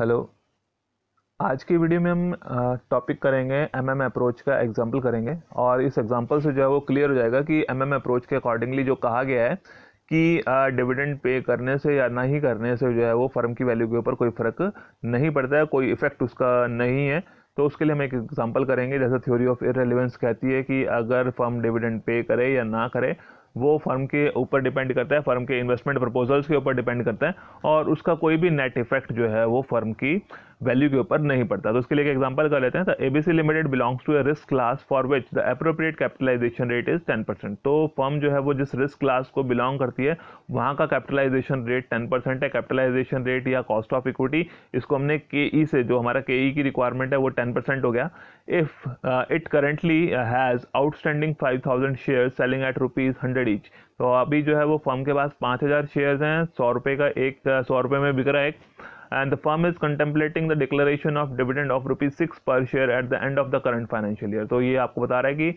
hello आज की video में हम टॉपिक करेंगे एम एम अप्रोच का एग्जाम्पल करेंगे और इस एग्जाम्पल से जो है वो क्लियर हो जाएगा कि एम एम अप्रोच के अकॉर्डिंगली जो कहा गया है कि डिविडेंड पे करने से या नहीं करने से जो है वो फर्म की वैल्यू के ऊपर कोई फ़र्क नहीं पड़ता है कोई इफेक्ट उसका नहीं है तो उसके लिए हम एक एग्जाम्पल करेंगे जैसे थ्योरी ऑफ इरेलीवेंस कहती है कि अगर फर्म डिविडेंड पे करे या ना करे वो फर्म के ऊपर डिपेंड करता है फर्म के इन्वेस्टमेंट प्रपोजल्स के ऊपर डिपेंड करता है और उसका कोई भी नेट इफेक्ट जो है वो फर्म की वैल्यू के ऊपर नहीं पड़ता तो उसके लिए एक एग्जाम्पल कर लेते हैं तो ABC limited belongs to a risk class for which the appropriate capitalisation rate is ten percent तो फर्म जो है वो जिस रिस्क क्लास को बिलोंग करती है वहाँ का कैपिटलाइजेशन रेट टेन परसेंट है कैपिटलाइजेशन रेट या कॉस्ट ऑफ इक्विटी इसको हमने के ई e से जो हमारा के ई e की रिक्वायरमेंट है वो टेन परसेंट हो गया if it currently has outstanding five thousand share selling at rupees hundred each तो अभी जो है वो फर्म के पास पाँच हज़ार शेयर्स हैं सौ रुपये का एक सौ रुपये में बिक रहा है एक and the firm is contemplating the declaration of dividend of rupees six per share at the end of the current financial year तो ये आपको बता रहा है कि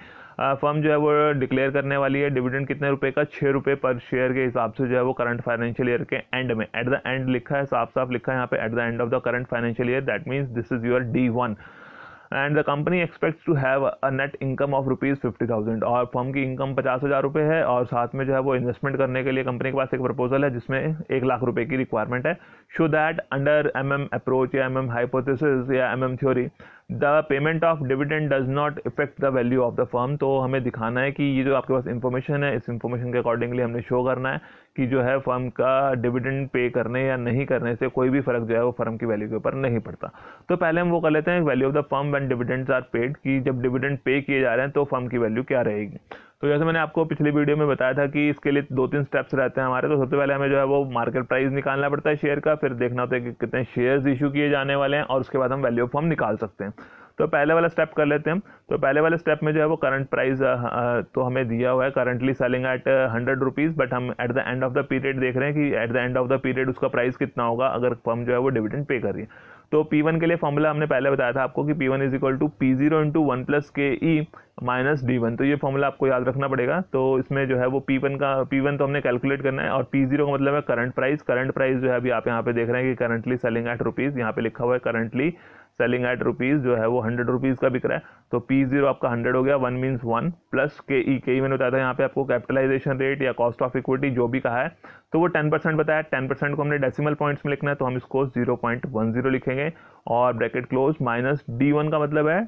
फर्म जो है वो डिक्लेयर करने वाली है डिविडेंड कितने रुपए का छः रुपये पर शेयर के हिसाब से जो है वो करंट फाइनेंशियल ईयर के एंड में एट द एंड लिखा है साफ साफ लिखा है यहाँ पे at the end of the current financial year that means this is your D one and the company expects to have a net income of rupees fifty thousand और firm की इनकम पचास हज़ार रुपये है और साथ में जो है वो इन्वेस्टमेंट करने के लिए कंपनी के पास एक प्रपोजल है जिसमें एक लाख रुपये की रिक्वायरमेंट है show that under M M approach या एम एम हाइपोथिस या M M theory the payment of dividend does not effect the value of the firm तो हमें दिखाना है कि ये जो आपके पास इन्फॉर्मेशन है इस इन्फॉर्मेशन के अकॉर्डिंगली हमने शो करना है कि जो है फर्म का डिविडेंड पे करने या नहीं करने से कोई भी फर्क जो है वो फर्म की वैल्यू के ऊपर नहीं पड़ता तो पहले हम वो कर लेते हैं value of the firm and dividends are paid कि जब डिविडेंड पे किए जा रहे हैं तो फर्म की वैल्यू क्या रहेगी तो जैसे मैंने आपको पिछली वीडियो में बताया था कि इसके लिए दो तीन स्टेप्स रहते हैं हमारे तो सबसे पहले हमें जो है वो मार्केट प्राइस निकालना पड़ता है शेयर का फिर देखना होता है कि कितने शेयर्स इशू किए जाने वाले हैं और उसके बाद हम वैल्यू ऑफ फॉर्म निकाल सकते हैं तो पहले वाला स्टेप कर लेते हैं तो पहले वाले स्टेप में जो है वो करंट प्राइस तो हमें दिया हुआ है currently selling at hundred rupees but हम at the end of the period देख रहे हैं कि at the end of the period उसका प्राइस कितना होगा अगर फर्म जो है वो डिविडेंड पे कर रही है तो P1 के लिए फॉर्मूला हमने पहले बताया था आपको कि P1 one is equal to P zero into one plus K E minus D one तो ये फॉर्मूला आपको याद रखना पड़ेगा तो इसमें जो है वो P1 का P1 तो हमने कैलकुलेट करना है और P0 का मतलब है करंट प्राइस करंट प्राइस जो है अभी आप यहाँ पे देख रहे हैं कि करंटली सेलिंग एट रुपीज़ यहाँ पे लिखा हुआ है करंटली सेलिंग एट रुपीज़ जो है वो हंड्रेड रुपीज़ का बिक रहा है तो पी जीरो आपका हंड्रेड हो गया one means one plus K ई के ई मैंने बताया था यहाँ पे आपको कैपिटलाइजेशन रेट या कॉस्ट ऑफ इक्विटी जो भी कहा है तो वो टेन परसेंट बताया टेन परसेंट को हमने डेसिमल पॉइंट्स में लिखना है तो हम इसको जीरो पॉइंट वन जीरो लिखेंगे और bracket close minus D one का मतलब है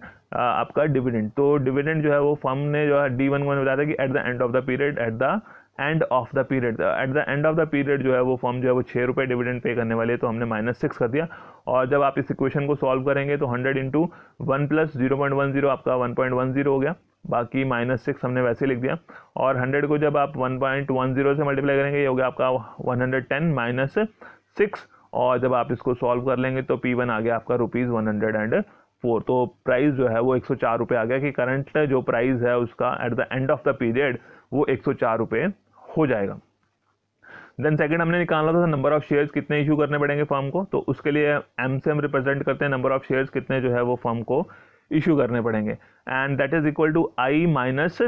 आपका डिविडेंड तो डिविडेंड जो है वो फर्म ने जो है डी वन को मैंने बताया था कि at the end of the period at the end of the period at the end of the period जो है वो फॉर्म जो है वो छः रुपये डिविडेंड पे करने वाले तो हमने माइनस सिक्स कर दिया और जब आप इस इक्वेशन को सॉल्व करेंगे तो hundred into one plus zero point one zero आपका वन पॉइंट वन जीरो हो गया बाकी माइनस सिक्स हमने वैसे लिख दिया और हंड्रेड को जब आप वन पॉइंट वन जीरो से मल्टीप्लाई करेंगे ये हो गया आपका one hundred ten minus six और जब आप इसको सॉल्व कर लेंगे तो पी वन आ गया आपका rupees one hundred and four तो प्राइस जो है वो एक सौ चार रुपये आ गया कि करंट जो प्राइस है उसका at the end of the period वो एक सौ चार रुपये हो जाएगा देन सेकेंड हमने निकालना था नंबर ऑफ शेयर्स कितने इशू करने पड़ेंगे फॉर्म को तो उसके लिए एम से हम रिप्रेजेंट करते हैं नंबर ऑफ शेयर्स कितने जो है वो फॉर्म को इशू करने पड़ेंगे and that is equal to I minus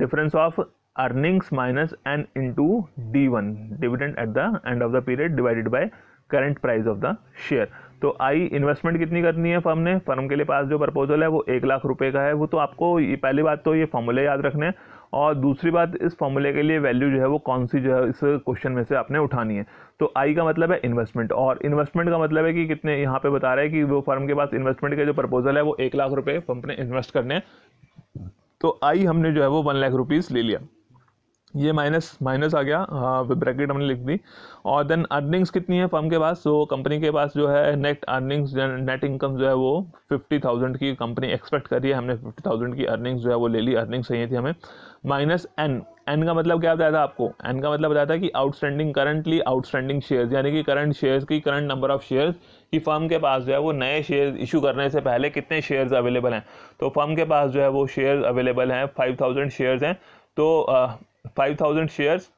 difference of earnings minus N into D one dividend at the end of the period divided by current price of the share तो I investment कितनी करनी है firm ने firm के लिए पास जो proposal है वो एक लाख रुपए का है वो तो आपको ये पहली बात तो ये फॉर्मूले याद रखने हैं और दूसरी बात इस फॉर्मूले के लिए वैल्यू जो है वो कौन सी जो है इस क्वेश्चन में से आपने उठानी है तो आई का मतलब है इन्वेस्टमेंट और इन्वेस्टमेंट का मतलब है कि कितने यहाँ पे बता रहा है कि वो फर्म के पास इन्वेस्टमेंट का जो प्रपोजल है वो एक लाख रुपये फर्म ने इन्वेस्ट करने हैं तो आई हमने जो है वो वन लाख रुपीज़ ले लिया ये माइनस माइनस आ गया ब्रैकेट हाँ, हमने लिख दी और देन अर्निंग्स कितनी है फर्म के पास तो कंपनी के पास जो है नेट अर्निंग्स नेट इनकम जो है वो फिफ्टी थाउजेंड की कंपनी एक्सपेक्ट कर रही है हमने फिफ्टी थाउजेंड की अर्निंग्स जो है वो ले ली अर्निंग्स चाहिए थी हमें माइनस एन एन का मतलब क्या बताया था आपको एन का मतलब बताया था कि आउटस्टैंडिंग करंटली आउटस्टैंडिंग शेयर्स यानी कि करंट शेयर्स की करंट नंबर ऑफ शेयर्स कि फर्म के पास जो है वो नए शेयर इशू करने से पहले कितने शेयर्स अवेलेबल हैं तो फर्म के पास जो है वो शेयर्स अवेलेबल हैं फाइव थाउजेंड शेयर्स हैं तो फाइव थाउजेंड शेयर्स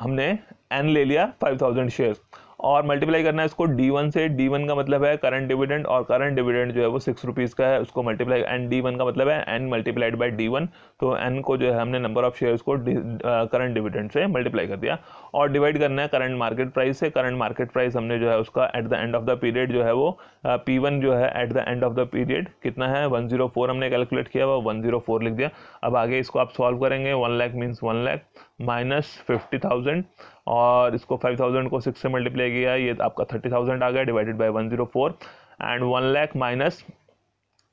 हमने एन ले लिया फाइव थाउजेंड शेयर्स और मल्टीप्लाई करना है इसको डी वन से डी वन का मतलब है करंट डिविडेंड और करंट डिविडेंड जो है वो सिक्स रुपीज़ का है उसको मल्टीप्लाई एन डी वन का मतलब है N multiplied by D one तो एन को जो है हमने नंबर ऑफ शेयर्स को करंट डिविडेंड uh, से मल्टीप्लाई कर दिया और डिवाइड करना है करंट मार्केट प्राइस से करंट मार्केट प्राइस हमने जो है उसका at the end of the period जो है वो पी uh, वन जो है at the end of the period कितना है वन जीरो फोर हमने कैलकुलेट किया वो वन जीरो फोर लिख दिया अब आगे इसको आप सॉल्व करेंगे one lakh means one lakh minus fifty thousand और इसको फाइव थाउजेंड को सिक्स से मल्टीप्लाई किया ये आपका 30,000 आ गया divided by four and one lakh minus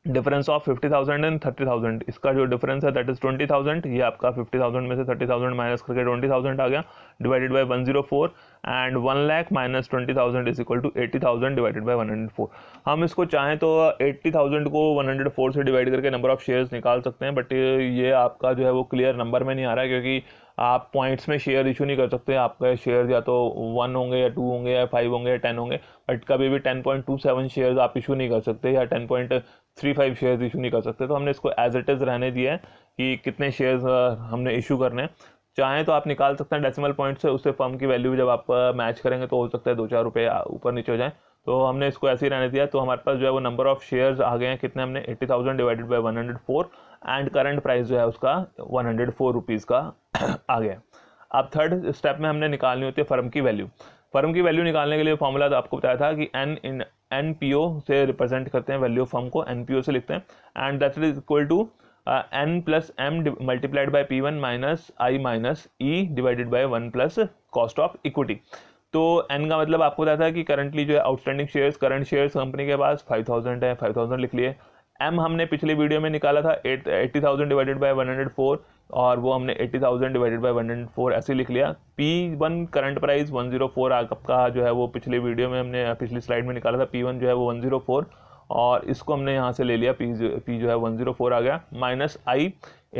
difference of fifty thousand and thirty thousand इसका जो डिफरेंस है दैट इज ट्वेंटी थाउजेंड ये आपका फिफ्टी थाउजेंड में से थर्टी थाउजेंड माइनस करके ट्वेंटी थाउजेंड आ गया divided by one zero four and one lakh minus twenty thousand is equal to eighty thousand divided by one hundred four हम इसको चाहें तो एट्टी थाउजेंड को वन हंड्रेड फोर से डिवाइड करके नंबर ऑफ शेयर्स निकाल सकते हैं बट uh, ये आपका जो है वो क्लियर नंबर में नहीं आ रहा है क्योंकि आप पॉइंट्स में शेयर इशू नहीं कर सकते आपके शेयर या तो वन होंगे या टू होंगे या फाइव होंगे या टेन होंगे बट कभी भी ten point two seven share आप इशू नहीं कर सकते या ten point three five share issue नहीं कर सकते तो हमने इसको एज इट इज़ रहने दिया है कि कितने शेयर्स uh, हमने इशू करने हैं चाहें तो आप निकाल सकते हैं डेसिमल पॉइंट से उससे फर्म की वैल्यू जब आप मैच करेंगे तो हो सकता है दो चार रुपये ऊपर नीचे हो जाए तो हमने इसको ऐसे ही रहने दिया तो हमारे पास जो है वो नंबर ऑफ शेयर्स आ गए हैं कितने हमने eighty thousand divided by one hundred four and current price जो है उसका वन हंड्रेड फोर रुपीज़ का आ गया अब थर्ड स्टेप में हमने निकालनी होती है फर्म की वैल्यू फर्म की वैल्यू निकालने के लिए फॉर्मूला तो आपको बताया था कि N in N P O से रिप्रेजेंट करते हैं वैल्यू फर्म को एन पी ओ से लिखते हैं and that is equal to N plus M multiplied by P one minus I minus E divided by one plus cost of equity तो N का मतलब आपको पता था कि करंटली जो है outstanding shares current shares company के पास फाइव थाउजेंड है फाइव थाउजेंड लिख लिए एम हमने पिछले वीडियो में निकाला था eight eighty thousand divided by one hundred four और वो हमने eighty thousand divided by one hundred four ऐसे लिख लिया P one current price one zero four आपका जो है वो पिछले वीडियो में हमने पिछली स्लाइड में निकाला था पी वन जो है वो वन जीरो फोर और इसको हमने यहाँ से ले लिया पी जो पी जो है वन जीरो फोर आ गया माइनस आई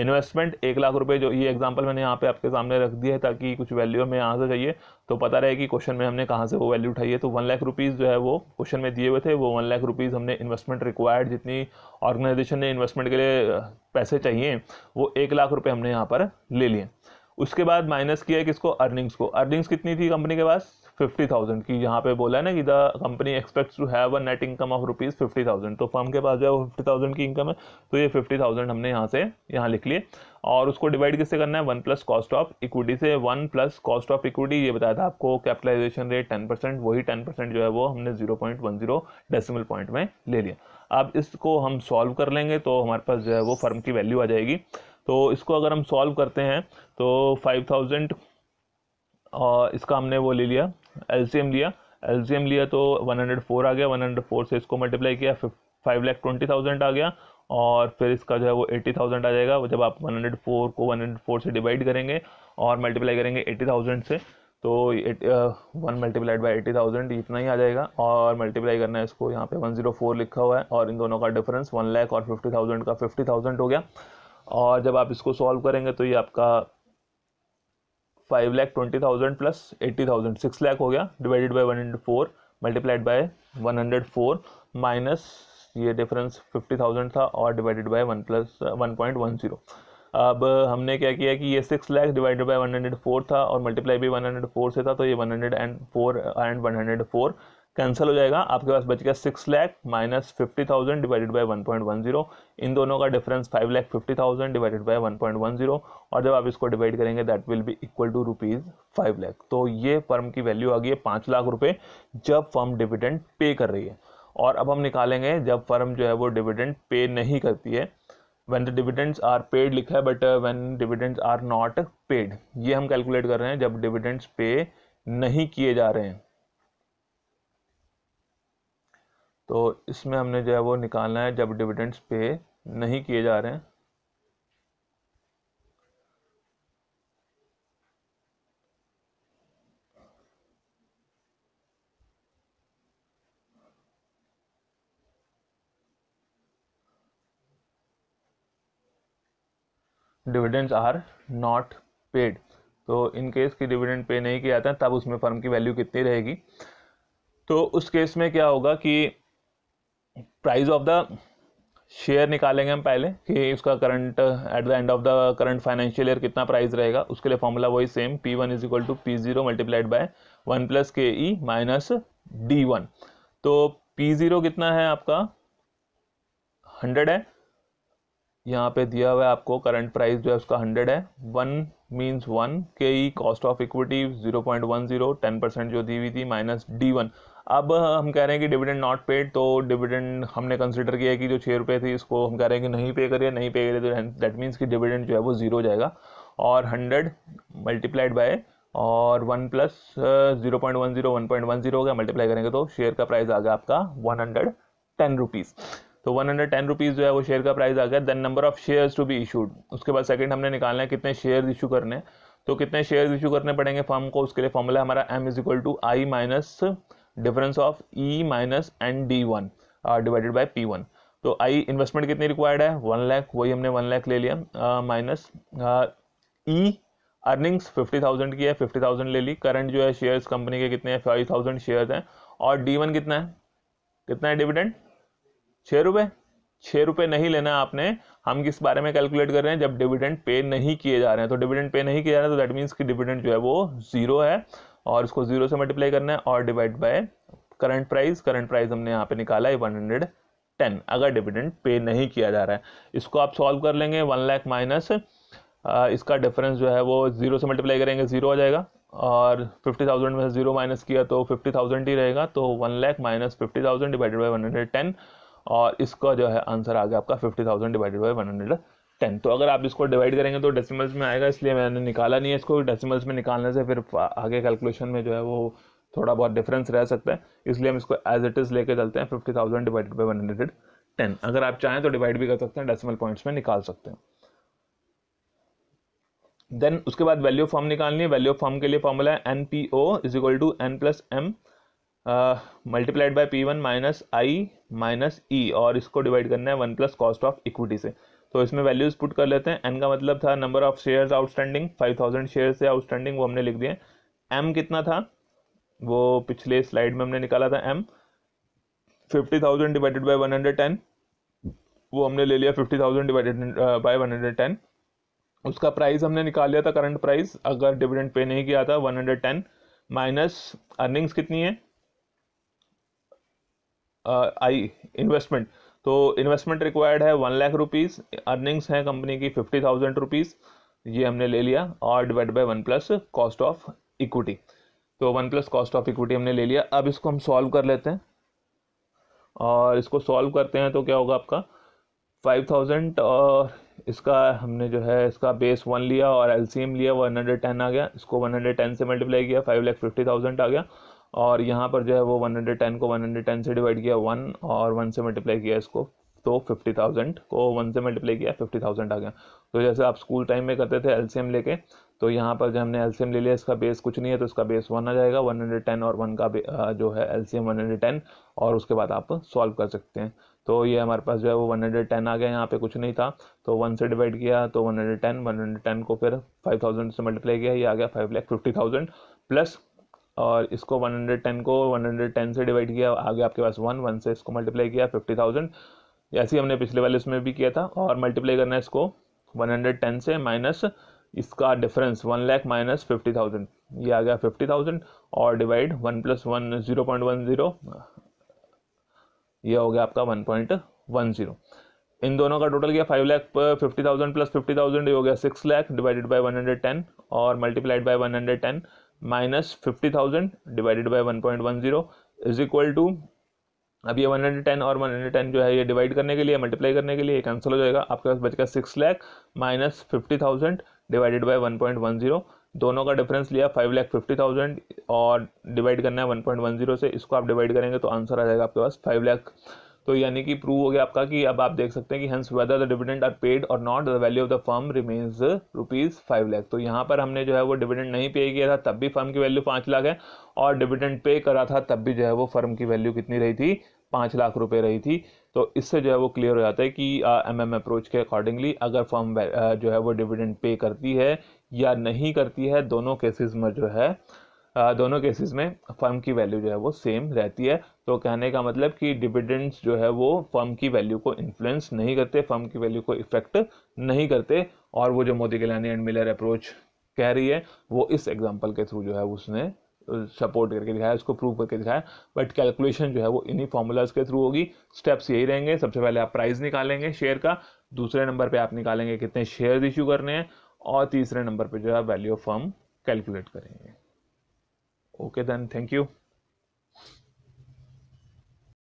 इन्वेस्टमेंट एक लाख रुपए जो ये एग्जांपल मैंने यहाँ पे आपके सामने रख दिया है ताकि कुछ वैल्यू हमें यहाँ से चाहिए तो पता रहे कि क्वेश्चन में हमने कहाँ से वो वैल्यू उठाई है तो वन लाख रुपीज़ जो है वो क्वेश्चन में दिए हुए थे वो वन लाख रुपीज़ हमने इन्वेस्टमेंट रिक्वायर्ड जितनी ऑर्गेनाइजेशन ने इन्वेस्टमेंट के लिए पैसे चाहिए वो एक लाख रुपये हमने यहाँ पर ले लिए उसके बाद माइनस किया है किसको अर्निंग्स को अर्निंग्स कितनी थी कंपनी के पास फिफ्टी थाउजेंड की यहाँ पे बोला है ना कि the company expects to have a net income of rupees fifty thousand तो फर्म के पास जो है वो फिफ्टी थाउजेंड की इनकम है तो ये फिफ्टी थाउजेंड हमने यहाँ से यहाँ लिख लिए और उसको डिवाइड किससे करना है one plus cost of equity से one plus cost of equity ये बताया था आपको कैपिटलाइजेशन रेट टेन परसेंट वही टेन परसेंट जो है वो हमने zero point one zero decimal point में ले लिया अब इसको हम सॉल्व कर लेंगे तो हमारे पास जो है वो फर्म की वैल्यू आ जाएगी तो इसको अगर हम सॉल्व करते हैं तो फाइव थाउजेंड और इसका हमने वो ले लिया एलसीएम लिया एलसीएम लिया तो 104 आ गया 104 से इसको मल्टीप्लाई किया फाइव लैख ट्वेंटी थाउजेंड आ गया और फिर इसका जो है वो एट्टी थाउजेंड आ जाएगा जब आप 104 को 104 से डिवाइड करेंगे और मल्टीप्लाई करेंगे एट्टी थाउजेंड से तो one multiplied by eighty thousand इतना ही आ जाएगा और मल्टीप्लाई करना है इसको यहाँ पे वन जीरो फोर लिखा हुआ है और इन दोनों का डिफरेंस वन लैख और फिफ्टी थाउजेंड का फिफ्टी थाउजेंड हो गया और जब आप इसको सॉल्व करेंगे तो ये आपका five lakh twenty thousand plus eighty thousand six lakh हो गया divided by one hundred four multiplied by one hundred four minus ये डिफरेंस फिफ्टी थाउजेंड था और divided by one plus one point one zero अब हमने क्या किया कि ये six lakh divided by one hundred four था और मल्टीप्लाई भी वन हंड्रेड फोर से था तो ये one hundred and four and one hundred four cancel हो जाएगा आपके पास बच गया six lakh minus fifty thousand divided by one point one zero इन दोनों का difference five lakh fifty thousand divided by one point one zero और जब आप इसको डिवाइड करेंगे that will be equal to rupees five lakh तो ये फर्म की वैल्यू आ गई है पाँच लाख रुपये जब फर्म डिविडेंड पे कर रही है और अब हम निकालेंगे जब फर्म जो है वो डिविडेंड पे नहीं करती है when the dividends are paid लिखा है but when dividends are not paid ये हम कैलकुलेट कर रहे हैं जब डिविडेंड्स पे नहीं किए जा रहे हैं तो इसमें हमने जो है वो निकालना है जब डिविडेंड्स पे नहीं किए जा रहे हैं डिविडेंड्स आर नॉट पेड तो इन केस की डिविडेंड पे नहीं किया जाता तब उसमें फर्म की वैल्यू कितनी रहेगी तो उस केस में क्या होगा कि प्राइस ऑफ द शेयर निकालेंगे हम पहले कि उसका current at the end of the current financial year कितना प्राइस रहेगा उसके लिए फॉर्मूला वही same P one is equal to P zero multiplied by one plus K E minus D one तो पी जीरो कितना है आपका हंड्रेड है यहाँ पे दिया हुआ है आपको करंट प्राइस जो है उसका हंड्रेड है one means one K E cost of equity zero point one zero ten percent जो दी हुई थी माइनस डी वन अब हम कह रहे हैं कि डिविडेंड नॉट पेड तो डिविडेंड हमने कंसिडर किया कि जो छः रुपये थी इसको हम कह रहे हैं कि नहीं पे करिए नहीं पे करिए तो दैट मीन्स कि डिविडेंड जो है वो ज़ीरो हो जाएगा और हंड्रेड मल्टीप्लाइड बाय और one plus zero point one zero one point one zero हो गया मल्टीप्लाई करेंगे तो शेयर का प्राइस आ गया आपका वन हंड्रेड टेन रुपीज़ तो वन हंड्रेड टेन रुपीज़ जो है वो शेयर का प्राइस आ गया then number of shares to be issued उसके बाद सेकंड हमने निकालना है कितने शेयर इशू करने तो कितने शेयर इशू करने पड़ेंगे फर्म को उसके लिए फॉर्मूला हमारा M is equal to I minus difference of E minus N D one divided by P one तो आई इन्वेस्टमेंट कितनी रिक्वायर्ड है वन लैख वही हमने वन लैख ले लिया minus E earnings fifty thousand की है फिफ्टी थाउजेंड ले ली करंट जो है शेयर कंपनी के कितने हैं फाइव थाउजेंड शेयर हैं और डी वन कितना है कितना है डिविडेंड छः रुपये छः रुपये नहीं लेना आपने हम किस बारे में कैलकुलेट कर रहे हैं जब डिविडेंड पे नहीं किए जा रहे हैं तो डिविडेंड पे नहीं किए जा रहे हैं तो दैट मीन्स कि डिविडेंड जो है वो ज़ीरो है और इसको जीरो से मल्टीप्लाई करना है और divide by current price current price हमने यहाँ पे निकाला है वन हंड्रेड टेन अगर डिविडेंड पे नहीं किया जा रहा है इसको आप सॉल्व कर लेंगे वन लाख माइनस इसका डिफरेंस जो है वो जीरो से मल्टीप्लाई करेंगे जीरो आ जाएगा और फिफ्टी थाउजेंड में से जीरो माइनस किया तो फिफ्टी थाउजेंड ही रहेगा तो one lakh minus fifty thousand divided by one hundred ten और इसका जो है आंसर आ गया आपका fifty thousand divided by one hundred ten तो अगर आप इसको डिवाइड करेंगे तो डेसिमल्स में आएगा इसलिए मैंने निकाला नहीं है इसको डेसिमल्स में निकालने से फिर आगे कैलकुलेशन में जो है वो थोड़ा बहुत डिफरेंस रह सकता है इसलिए हम इसको एज इट इज़ लेके चलते हैं fifty thousand divided by one hundred ten अगर आप चाहें तो डिवाइड भी कर सकते हैं डेसिमल पॉइंट्स में निकाल सकते हैं देन उसके बाद वैल्यू फॉर्म निकालनी है वैल्यू फॉर्म के लिए फॉर्मूला है N P O is equal to N plus M multiplied by P one minus I minus E और इसको डिवाइड करना है one plus cost of equity से तो इसमें वैल्यूज़ पुट कर लेते हैं एन का मतलब था number of shares outstanding five thousand share से आउटस्टैंडिंग वो हमने लिख दिए एम कितना था वो पिछले स्लाइड में हमने निकाला था M fifty thousand divided by one hundred ten वो हमने ले लिया fifty thousand divided by one hundred ten उसका प्राइस हमने निकाल लिया था करंट प्राइस अगर डिविडेंड पे नहीं किया था one hundred ten minus earnings कितनी है आई uh, इन्वेस्टमेंट तो इन्वेस्टमेंट रिक्वायर्ड है वन लाख रुपीज़ अर्निंग्स हैं कंपनी की फिफ्टी थाउजेंड रुपीज़ ये हमने ले लिया और divide by one plus cost of equity तो one plus cost of equity हमने ले लिया अब इसको हम सॉल्व कर लेते हैं और इसको सॉल्व करते हैं तो क्या होगा आपका फाइव थाउजेंड और इसका हमने जो है इसका बेस वन लिया और एल लिया वन हंड्रेड टेन आ गया इसको वन हंड्रेड टेन से मल्टीप्लाई किया फाइव लाख फिफ्टी थाउजेंड आ गया और यहाँ पर जो है वो 110 को 110 से डिवाइड किया वन और वन से मल्टीप्लाई किया इसको तो 50,000 को वन से मल्टीप्लाई किया 50,000 आ गया तो जैसे आप स्कूल टाइम में करते थे एलसीएम लेके तो यहाँ पर जो हमने एलसीएम ले लिया इसका बेस कुछ नहीं है तो इसका बेस वन आ जाएगा 110 और वन का जो है एलसीएम 110 और उसके बाद आप सॉल्व कर सकते हैं तो ये हमारे पास जो है वो 110 आ गया यहाँ पे कुछ नहीं था तो वन से डिवाइड किया तो 110 110 को फिर 5000 से मल्टीप्लाई किया ये आ गया five lakh fifty thousand plus और इसको 110 को 110 से डिवाइड किया आगे आपके पास वन वन से इसको मल्टीप्लाई किया फिफ्टी थाउजेंड ऐसे ही हमने पिछले वाले इसमें भी किया था और मल्टीप्लाई करना है इसको 110 से माइनस इसका difference one lakh minus fifty thousand ये आ गया फिफ्टी थाउजेंड और divide one plus one zero point one zero ये हो गया आपका वन पॉइंट वन ज़ीरो इन दोनों का टोटल किया five lakh fifty thousand plus fifty thousand ये हो गया six lakh divided by one hundred ten और multiplied by one hundred ten minus fifty thousand divided by one point one zero is equal to अब ये वन हंड्रेड टेन और one hundred ten जो है ये डिवाइड करने के लिए मल्टीप्लाई करने के लिए कैंसिल हो जाएगा आपके पास बचेगा six lakh minus fifty thousand divided by one point one zero दोनों का डिफरेंस लिया फाइव लैख फिफ्टी थाउजेंड और डिवाइड करना है वन पॉइंट वन जीरो से इसको आप डिवाइड करेंगे तो आंसर आ जाएगा आपके पास फाइव लैख तो यानी कि प्रूव हो गया आपका कि अब आप देख सकते हैं कि hence whether the dividend are paid और not the value of the firm remains rupees five lakh तो यहाँ पर हमने जो है वो डिविडेंड नहीं पे किया था तब भी फर्म की वैल्यू पाँच लाख है और डिविडेंड पे करा था तब भी जो है वो फर्म की वैल्यू कितनी रही थी पाँच लाख रुपये रही थी तो इससे जो है वो क्लियर हो जाता है कि एम एम अप्रोच के अकॉर्डिंगली अगर फर्म जो है वो डिविडेंड पे करती है या नहीं करती है दोनों केसेस में जो है दोनों केसेस में फर्म की वैल्यू जो है वो सेम रहती है तो कहने का मतलब कि डिविडेंड्स जो है वो फर्म की वैल्यू को इन्फ्लुएंस नहीं करते फर्म की वैल्यू को इफेक्ट नहीं करते और वो जो Modigliani and Miller approach कह रही है वो इस एग्जाम्पल के थ्रू जो है उसने सपोर्ट करके दिखाया उसको प्रूव करके दिखाया बट कैलकुलेशन जो है वो इन्हीं फॉर्मूलाज के थ्रू होगी स्टेप्स यही रहेंगे सबसे पहले आप प्राइस निकालेंगे शेयर का दूसरे नंबर पे आप निकालेंगे कितने शेयर इशू करने हैं और तीसरे नंबर पे जो है वैल्यू ऑफ फर्म कैलकुलेट करेंगे okay then thank you